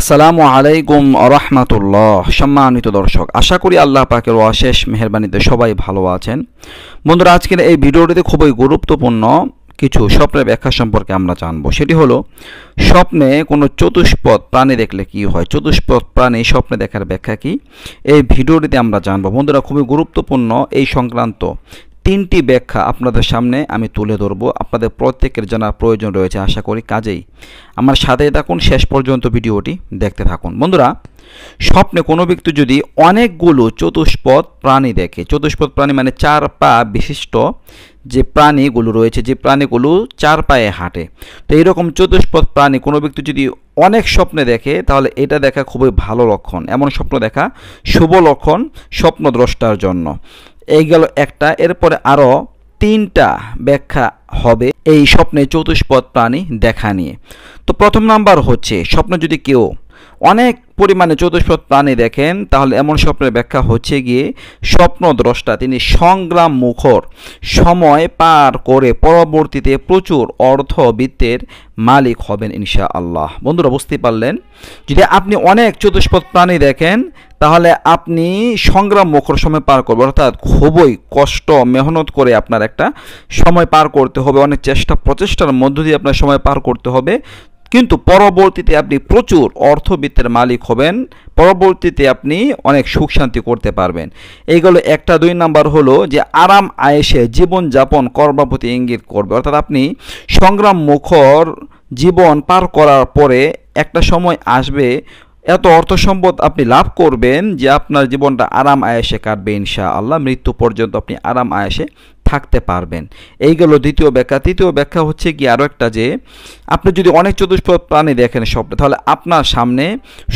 আসসালামু আলাইকুম রহমাতুল্লাহ সম্মানিত দর্শক আশা করি আল্লাহ পাকের অশেষ মেহরবানিতে সবাই ভালো আছেন বন্ধুরা আজকের এই ভিডিওটিতে খুবই গুরুত্বপূর্ণ কিছু স্বপ্নের ব্যাখ্যা সম্পর্কে আমরা জানবো সেটি হলো স্বপ্নে কোনো চতুষ্পদ প্রাণী দেখলে কি হয় চতুষ্পদ প্রাণী স্বপ্নে দেখার ব্যাখ্যা কি এই ভিডিওটিতে আমরা জানবো বন্ধুরা খুবই গুরুত্বপূর্ণ এই সংক্রান্ত তিনটি ব্যাখ্যা আপনাদের সামনে আমি তুলে ধরব আপনাদের প্রত্যেকের জানার প্রয়োজন রয়েছে আশা করি কাজেই আমার সাথে থাকুন শেষ পর্যন্ত ভিডিওটি দেখতে থাকুন বন্ধুরা স্বপ্নে কোনো ব্যক্তি যদি অনেকগুলো চতুষ্পদ প্রাণী দেখে চতুষ্পদ প্রাণী মানে চার পা বিশিষ্ট যে প্রাণীগুলো রয়েছে যে প্রাণীগুলো চার পায়ে হাঁটে তো এইরকম চতুষ্পদ প্রাণী কোনো ব্যক্তি যদি অনেক স্বপ্নে দেখে তাহলে এটা দেখা খুবই ভালো লক্ষণ এমন স্বপ্ন দেখা শুভ লক্ষণ স্বপ্নদ্রষ্টার জন্য এই গেল একটা এরপরে আরও তিনটা ব্যাখ্যা হবে এই স্বপ্নে চতুষ্পদ প্রাণী দেখা নিয়ে তো প্রথম নাম্বার হচ্ছে স্বপ্ন যদি কেউ অনেক পরিমাণে চতুষ্পদ প্রাণী দেখেন তাহলে এমন স্বপ্নের ব্যাখ্যা হচ্ছে গিয়ে স্বপ্নদ্রষ্টা তিনি সংগ্রাম মুখর সময় পার করে পরবর্তীতে প্রচুর অর্থ বৃত্তের মালিক হবেন ইনশা আল্লাহ বন্ধুরা বুঝতে পারলেন যদি আপনি অনেক চতুষ্পদ প্রাণী দেখেন তাহলে আপনি সংগ্রাম মুখর সময় পার করবেন অর্থাৎ খুবই কষ্ট মেহনত করে আপনার একটা সময় পার করতে হবে অনেক চেষ্টা প্রচেষ্টার মধ্য দিয়ে আপনার সময় পার করতে হবে কিন্তু পরবর্তীতে আপনি প্রচুর অর্থবিত্তের মালিক হবেন পরবর্তীতে আপনি অনেক সুখ শান্তি করতে পারবেন এইগুলো একটা দুই নাম্বার হলো যে আরাম আয়েসে জীবনযাপন করবার প্রতি ইঙ্গিত করবে অর্থাৎ আপনি সংগ্রাম মুখর জীবন পার করার পরে একটা সময় আসবে এত অর্থ সম্পদ আপনি লাভ করবেন যে আপনার জীবনটা আরাম আয়েসে কাটবে ইনশা আল্লাহ মৃত্যু পর্যন্ত আপনি আরাম আয়েসে থাকতে পারবেন এই গেল দ্বিতীয় ব্যাখ্যা তৃতীয় ব্যাখ্যা হচ্ছে কি আরও একটা যে আপনি যদি অনেক চতুষ্পদ প্রাণী দেখেন স্বপ্নে তাহলে আপনার সামনে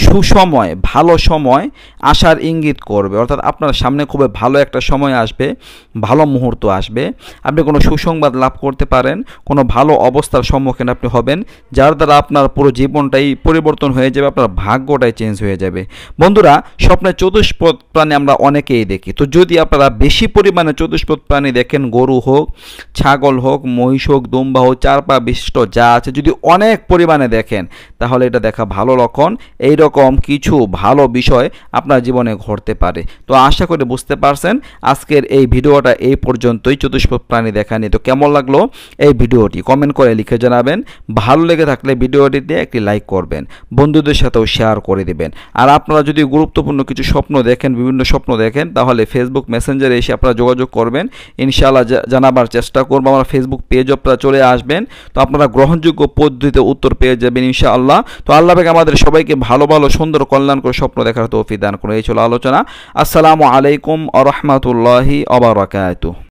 সুসময় ভালো সময় আসার ইঙ্গিত করবে অর্থাৎ আপনার সামনে খুব ভালো একটা সময় আসবে ভালো মুহূর্ত আসবে আপনি কোনো সুসংবাদ লাভ করতে পারেন কোনো ভালো অবস্থার সম্মুখীন আপনি হবেন যার দ্বারা আপনার পুরো জীবনটাই পরিবর্তন হয়ে যাবে আপনার ভাগ্যটাই চেঞ্জ হয়ে যাবে বন্ধুরা স্বপ্নে চতুষ্পদ প্রাণী আমরা অনেকেই দেখি তো যদি আপনারা বেশি পরিমাণে চতুষ্পদ প্রাণী দেখেন গরু হোক ছাগল হোক মহিষ হোক দুম্বা হোক চারপা বিশিষ্ট যা আছে যদি অনেক পরিমাণে দেখেন তাহলে এটা দেখা ভালো লক্ষণ এই রকম কিছু ভালো বিষয় আপনার জীবনে ঘটতে পারে তো আশা করে বুঝতে পারছেন আজকের এই ভিডিওটা এই পর্যন্তই চতুষ্প প্রাণী দেখা নিয়ে তো কেমন লাগলো এই ভিডিওটি কমেন্ট করে লিখে জানাবেন ভালো লেগে থাকলে ভিডিওটিতে একটি লাইক করবেন বন্ধুদের সাথেও শেয়ার করে দেবেন আর আপনারা যদি গুরুত্বপূর্ণ কিছু স্বপ্ন দেখেন বিভিন্ন স্বপ্ন দেখেন তাহলে ফেসবুক মেসেঞ্জারে এসে আপনারা যোগাযোগ করবেন ইনশা ইনশাল্লাহ জানাবার চেষ্টা করবো আমার ফেসবুক পেজ আপনারা চলে আসবেন তো আপনারা গ্রহণযোগ্য পদ্ধতিতে উত্তর পেয়ে যাবেন ইনশাআল্লাহ তো আল্লাহ পাক আমাদের সবাইকে ভালো ভালো সুন্দর কল্যাণ করে স্বপ্ন দেখার তো দান করে এই ছিল আলোচনা আসসালামু আলাইকুম আ রহমতুল্লাহি